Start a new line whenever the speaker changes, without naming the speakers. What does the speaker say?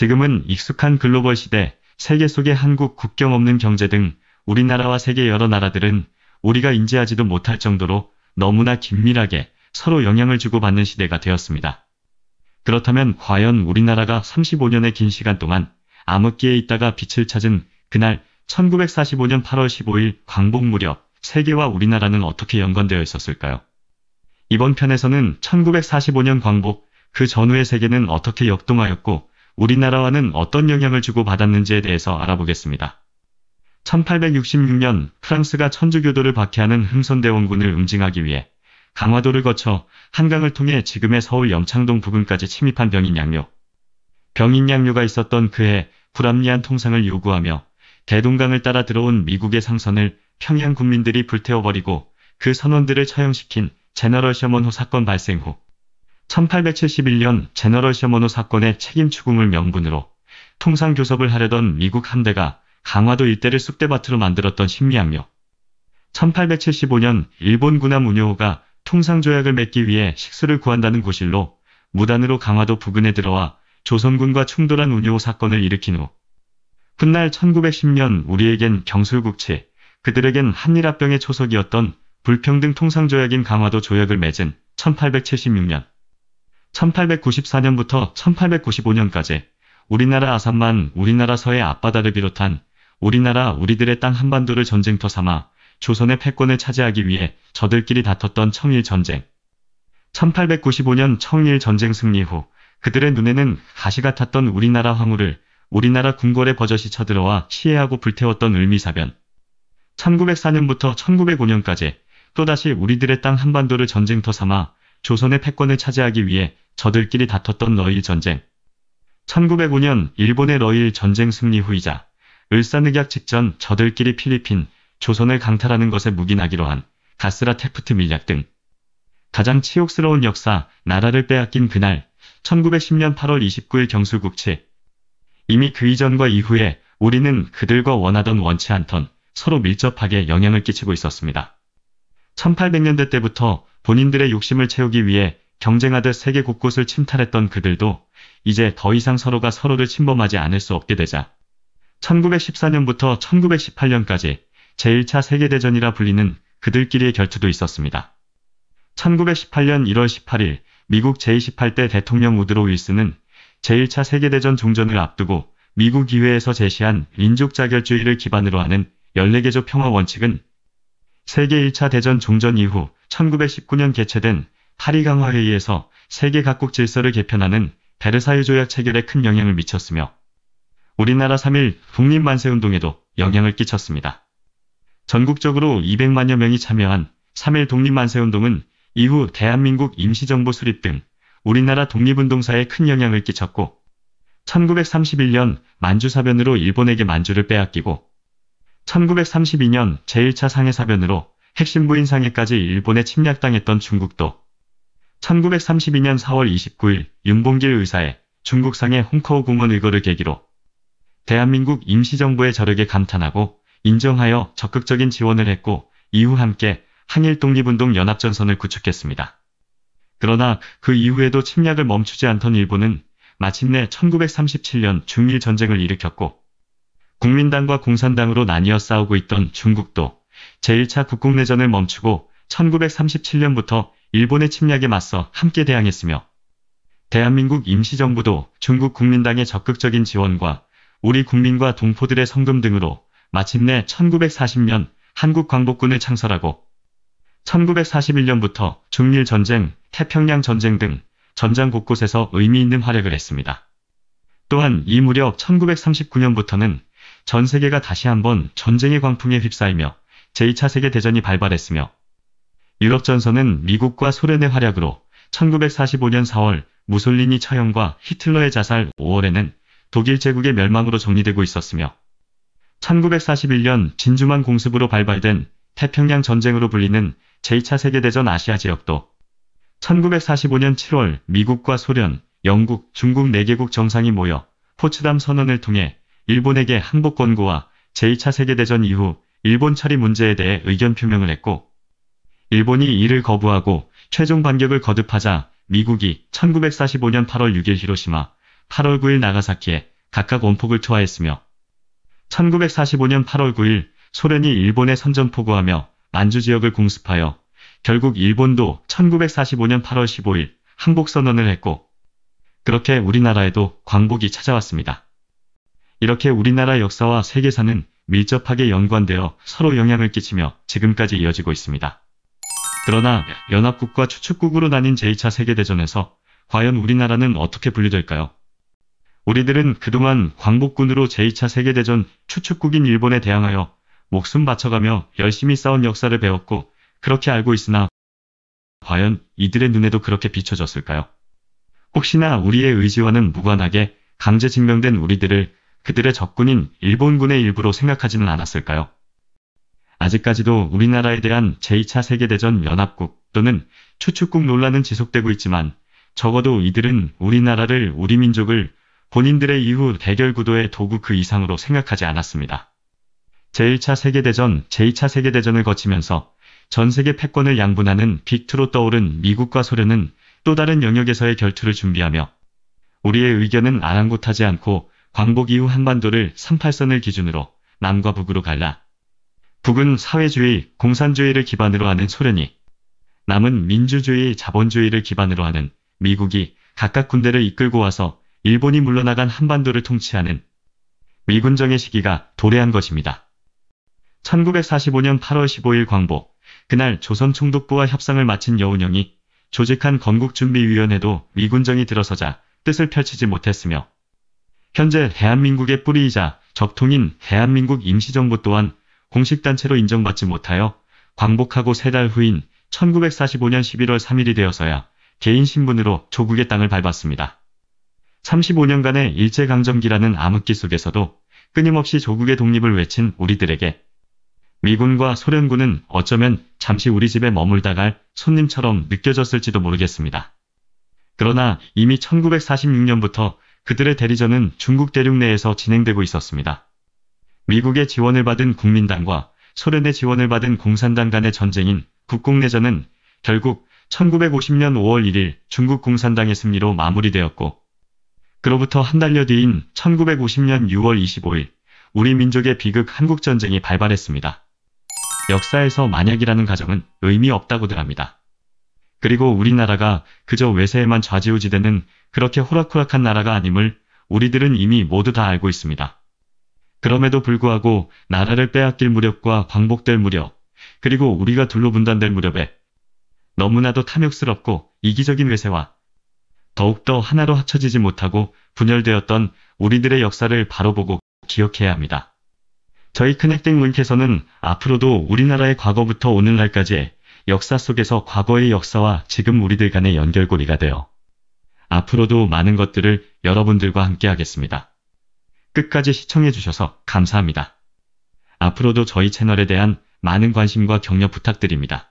지금은 익숙한 글로벌 시대, 세계 속의 한국 국경 없는 경제 등 우리나라와 세계 여러 나라들은 우리가 인지하지도 못할 정도로 너무나 긴밀하게 서로 영향을 주고받는 시대가 되었습니다. 그렇다면 과연 우리나라가 35년의 긴 시간 동안 암흑기에 있다가 빛을 찾은 그날 1945년 8월 15일 광복 무렵 세계와 우리나라는 어떻게 연관되어 있었을까요? 이번 편에서는 1945년 광복 그 전후의 세계는 어떻게 역동하였고 우리나라와는 어떤 영향을 주고받았는지에 대해서 알아보겠습니다. 1866년 프랑스가 천주교도를 박해하는 흥선대원군을 응징하기 위해 강화도를 거쳐 한강을 통해 지금의 서울 염창동 부근까지 침입한 병인양료. 병인양료가 있었던 그해 불합리한 통상을 요구하며 대동강을 따라 들어온 미국의 상선을 평양 국민들이 불태워버리고 그 선원들을 처형시킨 제너럴 셔먼호 사건 발생 후 1871년 제너럴 셔먼호 사건의 책임 추궁을 명분으로 통상 교섭을 하려던 미국 함대가 강화도 일대를 쑥대밭으로 만들었던 신리학며 1875년 일본 군함 운요호가 통상 조약을 맺기 위해 식수를 구한다는 고실로 무단으로 강화도 부근에 들어와 조선군과 충돌한 운요호 사건을 일으킨 후 훗날 1910년 우리에겐 경술국치, 그들에겐 한일합병의 초석이었던 불평등 통상조약인 강화도 조약을 맺은 1876년 1894년부터 1895년까지 우리나라 아산만 우리나라 서해 앞바다를 비롯한 우리나라 우리들의 땅 한반도를 전쟁터 삼아 조선의 패권을 차지하기 위해 저들끼리 다퉜던 청일전쟁. 1895년 청일전쟁 승리 후 그들의 눈에는 가시 같았던 우리나라 황후를 우리나라 궁궐에 버젓이 쳐들어와 시해하고 불태웠던 을미사변. 1904년부터 1905년까지 또다시 우리들의 땅 한반도를 전쟁터 삼아 조선의 패권을 차지하기 위해 저들끼리 다퉜던 러일 전쟁. 1905년 일본의 러일 전쟁 승리 후이자 을사늑약 직전 저들끼리 필리핀, 조선을 강탈하는 것에 묵인하기로 한 가스라 테프트 밀약 등 가장 치욕스러운 역사, 나라를 빼앗긴 그날 1910년 8월 29일 경술국치 이미 그 이전과 이후에 우리는 그들과 원하던 원치 않던 서로 밀접하게 영향을 끼치고 있었습니다. 1800년대 때부터 본인들의 욕심을 채우기 위해 경쟁하듯 세계 곳곳을 침탈했던 그들도 이제 더 이상 서로가 서로를 침범하지 않을 수 없게 되자 1914년부터 1918년까지 제1차 세계대전이라 불리는 그들끼리의 결투도 있었습니다. 1918년 1월 18일 미국 제28대 대통령 우드로 윌스는 제1차 세계대전 종전을 앞두고 미국 의회에서 제시한 민족자결주의를 기반으로 하는 14개조 평화 원칙은 세계 1차 대전 종전 이후 1919년 개최된 파리 강화회의에서 세계 각국 질서를 개편하는 베르사유 조약 체결에 큰 영향을 미쳤으며 우리나라 3일 독립만세운동에도 영향을 끼쳤습니다. 전국적으로 200만여 명이 참여한 3일 독립만세운동은 이후 대한민국 임시정부 수립 등 우리나라 독립운동사에 큰 영향을 끼쳤고 1931년 만주사변으로 일본에게 만주를 빼앗기고 1932년 제1차 상해사변으로 핵심 부인 상해까지 일본에 침략당했던 중국도 1932년 4월 29일 윤봉길 의사의 중국 상해 홍커우 공원 의거를 계기로 대한민국 임시정부의 저력에 감탄하고 인정하여 적극적인 지원을 했고 이후 함께 한일 독립운동 연합전선을 구축했습니다. 그러나 그 이후에도 침략을 멈추지 않던 일본은 마침내 1937년 중일 전쟁을 일으켰고 국민당과 공산당으로 나뉘어 싸우고 있던 중국도 제1차 국공내전을 멈추고 1937년부터 일본의 침략에 맞서 함께 대항했으며 대한민국 임시정부도 중국 국민당의 적극적인 지원과 우리 국민과 동포들의 성금 등으로 마침내 1940년 한국광복군을 창설하고 1941년부터 중일전쟁, 태평양 전쟁 등 전장 곳곳에서 의미 있는 활약을 했습니다. 또한 이 무렵 1939년부터는 전 세계가 다시 한번 전쟁의 광풍에 휩싸이며 제2차 세계대전이 발발했으며 유럽 전선은 미국과 소련의 활약으로 1945년 4월 무솔리니 처형과 히틀러의 자살 5월에는 독일 제국의 멸망으로 정리되고 있었으며 1941년 진주만 공습으로 발발된 태평양 전쟁으로 불리는 제2차 세계대전 아시아 지역도 1945년 7월 미국과 소련, 영국, 중국 4개국 정상이 모여 포츠담 선언을 통해 일본에게 항복 권고와 제2차 세계대전 이후 일본 처리 문제에 대해 의견 표명을 했고 일본이 이를 거부하고 최종 반격을 거듭하자 미국이 1945년 8월 6일 히로시마, 8월 9일 나가사키에 각각 원폭을 투하했으며 1945년 8월 9일 소련이 일본에 선전포고하며 만주 지역을 공습하여 결국 일본도 1945년 8월 15일 항복선언을 했고 그렇게 우리나라에도 광복이 찾아왔습니다. 이렇게 우리나라 역사와 세계사는 밀접하게 연관되어 서로 영향을 끼치며 지금까지 이어지고 있습니다. 그러나 예. 연합국과 추측국으로 나뉜 제2차 세계대전에서 과연 우리나라는 어떻게 분류될까요? 우리들은 그동안 광복군으로 제2차 세계대전 추측국인 일본에 대항하여 목숨 바쳐가며 열심히 싸운 역사를 배웠고 그렇게 알고 있으나 과연 이들의 눈에도 그렇게 비춰졌을까요? 혹시나 우리의 의지와는 무관하게 강제 증명된 우리들을 그들의 적군인 일본군의 일부로 생각하지는 않았을까요? 아직까지도 우리나라에 대한 제2차 세계대전 연합국 또는 추축국 논란은 지속되고 있지만 적어도 이들은 우리나라를 우리 민족을 본인들의 이후 대결 구도의 도구 그 이상으로 생각하지 않았습니다. 제1차 세계대전, 제2차 세계대전을 거치면서 전 세계 패권을 양분하는 빅트로 떠오른 미국과 소련은 또 다른 영역에서의 결투를 준비하며 우리의 의견은 아랑곳하지 않고 광복 이후 한반도를 38선을 기준으로 남과 북으로 갈라 북은 사회주의, 공산주의를 기반으로 하는 소련이 남은 민주주의, 자본주의를 기반으로 하는 미국이 각각 군대를 이끌고 와서 일본이 물러나간 한반도를 통치하는 미군정의 시기가 도래한 것입니다. 1945년 8월 15일 광복, 그날 조선 총독부와 협상을 마친 여운형이 조직한 건국준비위원회도 미군정이 들어서자 뜻을 펼치지 못했으며 현재 대한민국의 뿌리이자 적통인 대한민국 임시정부 또한 공식단체로 인정받지 못하여 광복하고 세 달 후인 1945년 11월 3일이 되어서야 개인 신분으로 조국의 땅을 밟았습니다. 35년간의 일제강점기라는 암흑기 속에서도 끊임없이 조국의 독립을 외친 우리들에게 미군과 소련군은 어쩌면 잠시 우리 집에 머물다 갈 손님처럼 느껴졌을지도 모르겠습니다. 그러나 이미 1946년부터 그들의 대리전은 중국 대륙 내에서 진행되고 있었습니다. 미국의 지원을 받은 국민당과 소련의 지원을 받은 공산당 간의 전쟁인 국공내전은 결국 1950년 5월 1일 중국 공산당의 승리로 마무리되었고 그로부터 한 달여 뒤인 1950년 6월 25일 우리 민족의 비극 한국전쟁이 발발했습니다. 역사에서 만약이라는 가정은 의미 없다고들 합니다. 그리고 우리나라가 그저 외세에만 좌지우지되는 그렇게 호락호락한 나라가 아님을 우리들은 이미 모두 다 알고 있습니다. 그럼에도 불구하고 나라를 빼앗길 무렵과 광복될 무렵, 그리고 우리가 둘로 분단될 무렵에 너무나도 탐욕스럽고 이기적인 외세와 더욱더 하나로 합쳐지지 못하고 분열되었던 우리들의 역사를 바로 보고 기억해야 합니다. 저희 큰넥땡 문께서는 앞으로도 우리나라의 과거부터 오늘날까지의 역사 속에서 과거의 역사와 지금 우리들 간의 연결고리가 되어 앞으로도 많은 것들을 여러분들과 함께 하겠습니다. 끝까지 시청해주셔서 감사합니다. 앞으로도 저희 채널에 대한 많은 관심과 격려 부탁드립니다.